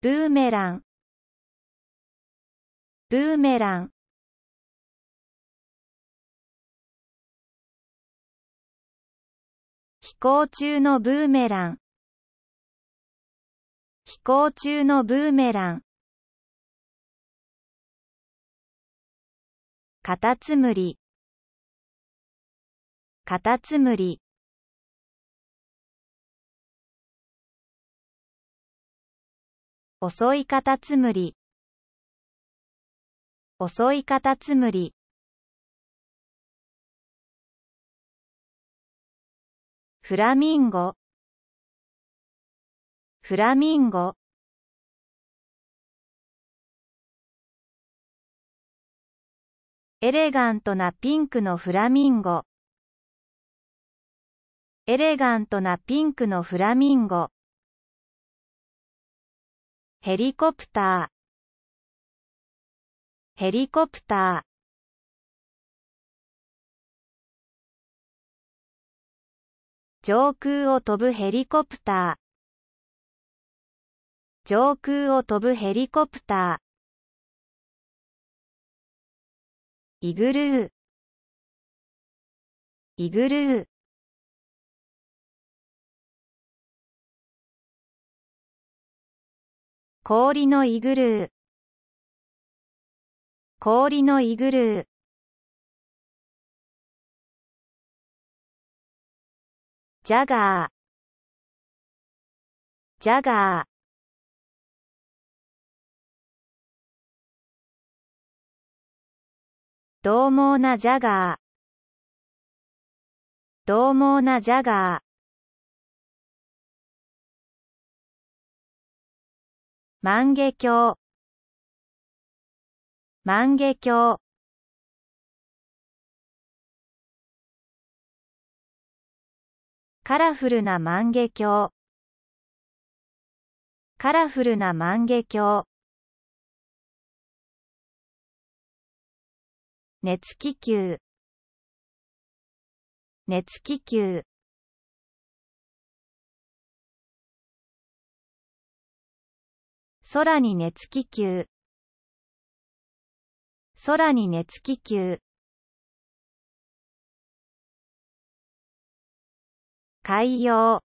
ブーメランブーメラン飛行中のブーメラン飛行中のブーメランカタツムリカタツムリ襲いカタツムリ襲いカタツムリフラミンゴフラミンゴエレガントなピンクのフラミンゴエレガントなピンクのフラミンゴヘリコプターヘリコプター上空を飛ぶヘリコプター上空を飛ぶヘリコプターイグルーイグルー氷のイグルー氷のイグルージャガージャガー獰猛なジャガー獰猛なジャガー万華鏡万華鏡カラフルな万華鏡カラフルな万華鏡熱気球熱気球空に熱気球空に熱気球海洋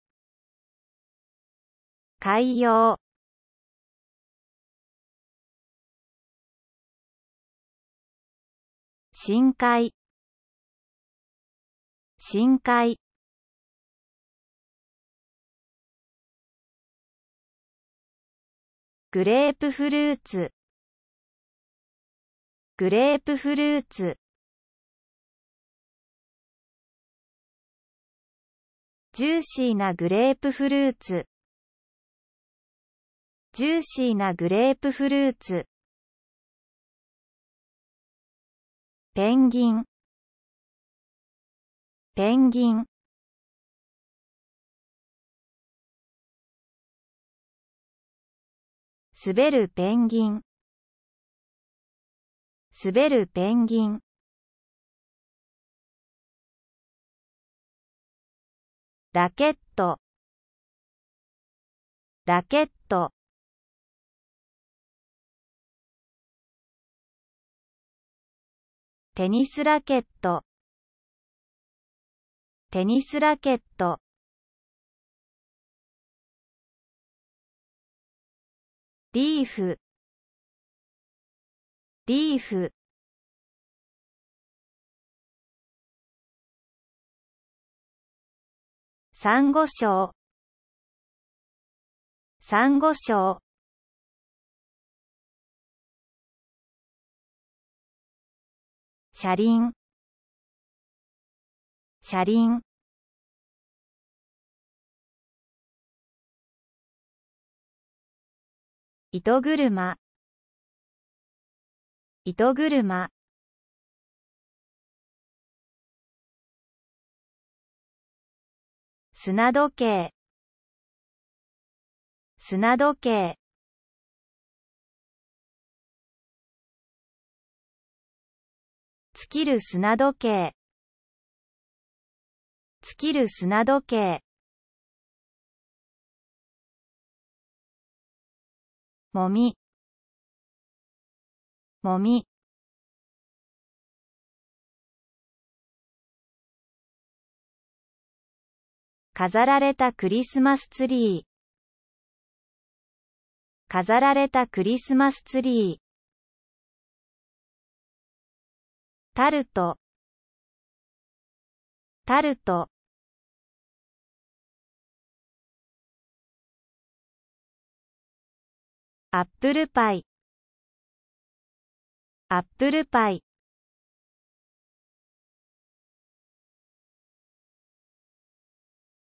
海洋深海深海グレープフルーツグレープフルーツジューシーなグレープフルーツジューシーなグレープフルーツペンギンペンギン滑るペンギン滑るペンギンラケットラケットテニスラケットテニスラケットリーフリーフサンゴ礁サンゴ礁車輪車輪糸車糸車砂時計砂時計尽きる砂時計尽きる砂時計もみもみ飾られたクリスマスツリー飾られたクリスマスツリータルトタルトアップルパイアップルパイ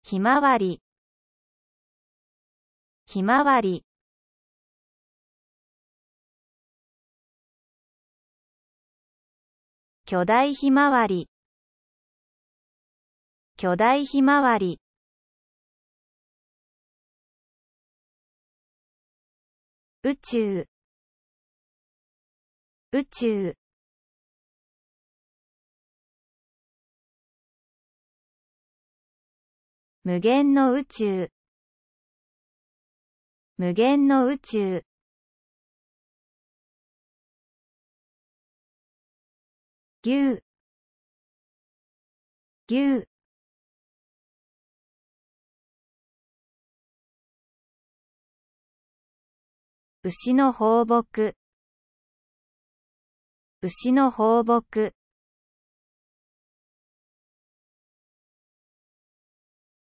ひまわりひまわり巨大ひまわり巨大ひまわり宇宙宇宙無限の宇宙無限の宇宙牛牛牛の放牧牛の放牧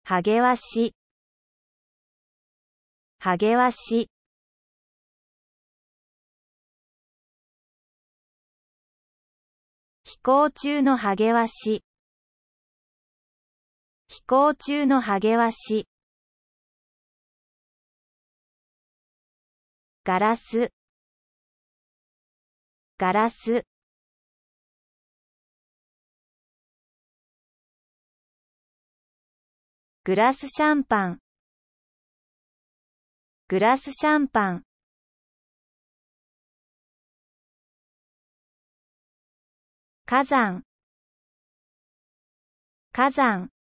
励わし励わし飛行中の励ワし飛行中の励ワしガラスガラスグラスシャンパングラスシャンパン火山火山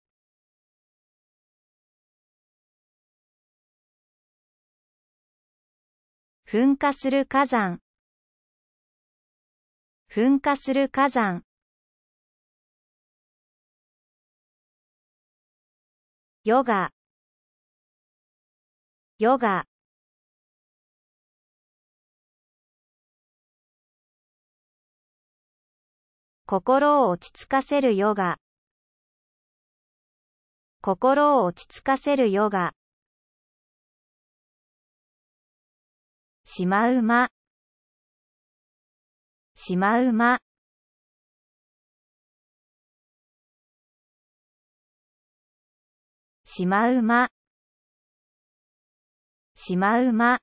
噴火する火山噴火する火山ヨガヨガ心を落ち着かせるヨガ心を落ち着かせるヨガシマウマシマウマシマウマシマウマ